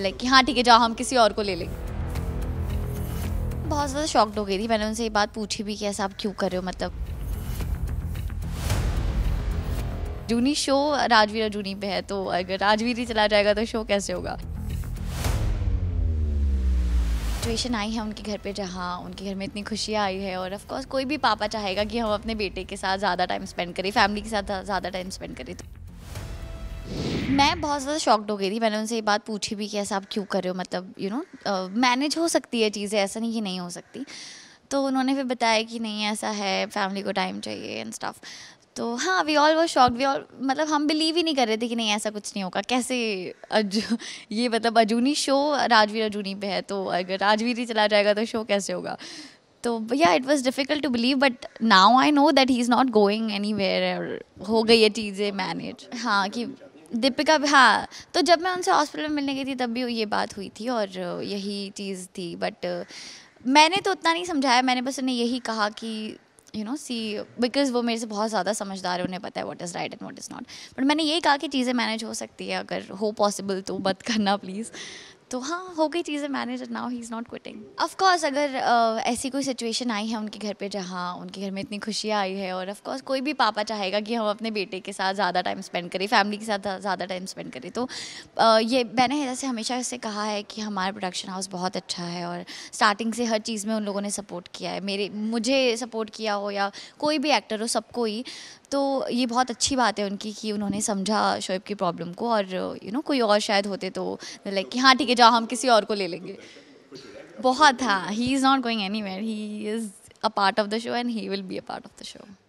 like कि हाँ ठीक है जाओ हम किसी और को ले लेंगे बहुत ज़्यादा शॉक्ड हो गई थी मैंने उनसे ये बात पूछी भी कि ऐसा आप क्यों कर रहे हो मतलब जूनी शो राजवीर जूनी पे है तो अगर राजवीर ही चला जाएगा तो शो कैसे होगा सिचुएशन आई है उनके घर पे जहाँ उनके घर में इतनी खुशियाँ आई है और ऑफ़ कोर्स कोई भी पापा चाहेगा कि हम अपने बेटे के साथ ज़्यादा टाइम स्पेंड करें फैमिली के साथ ज़्यादा टाइम स्पेंड करें तो मैं बहुत ज़्यादा शॉक्ड हो गई थी मैंने उनसे ये बात पूछी भी कि ऐसा आप क्यों कर रहे हो मतलब यू नो मैनेज हो सकती है चीज़ें ऐसा नहीं कि नहीं हो सकती तो उन्होंने फिर बताया कि नहीं ऐसा है फैमिली को टाइम चाहिए एंड स्टाफ तो हाँ वी ऑल वो शॉक वी ऑल मतलब हम बिलीव ही नहीं कर रहे थे कि नहीं ऐसा कुछ नहीं होगा कैसे अज ये मतलब अजूनी शो राजवीर अजूनी पे है तो अगर राजवीर ही चला जाएगा तो शो कैसे होगा तो भैया it was difficult to believe but now I know that he is not going anywhere हो गई ये चीज़ें मैनेज हाँ कि दीपिका हाँ तो जब मैं उनसे हॉस्पिटल में मिलने गई थी तब भी ये बात हुई थी और यही चीज़ थी बट मैंने तो उतना नहीं समझाया मैंने बस उन्हें यही कहा कि यू नो सी बिकॉज वो मेरे से बहुत ज़्यादा समझदार है उन्हें पता है what is right and what is not but मैंने यही कहा कि चीज़ें मैनेज हो सकती है अगर हो पॉसिबल तो मत करना प्लीज़ तो हाँ हो गई चीज़ें manage now he is not quitting of course अगर uh, ऐसी कोई सिचुएशन आई है उनके घर पे जहाँ उनके घर में इतनी खुशियाँ आई है और ऑफकोर्स कोई भी पापा चाहेगा कि हम अपने बेटे के साथ ज़्यादा टाइम स्पेंड करें फैमिली के साथ ज़्यादा टाइम स्पेंड करें तो uh, ये मैंने जैसे हमेशा इससे कहा है कि हमारा प्रोडक्शन हाउस बहुत अच्छा है और स्टार्टिंग से हर चीज़ में उन लोगों ने सपोर्ट किया है मेरे मुझे सपोर्ट किया हो या कोई भी एक्टर हो सबको ही तो ये बहुत अच्छी बात है उनकी कि उन्होंने समझा शोएब की प्रॉब्लम को और यू नो कोई और शायद होते तो लाइक कि हाँ ठीक है जाओ हम किसी और को ले लेंगे बहुत हाँ he is not going any he is a part of the show and he will be a part of the show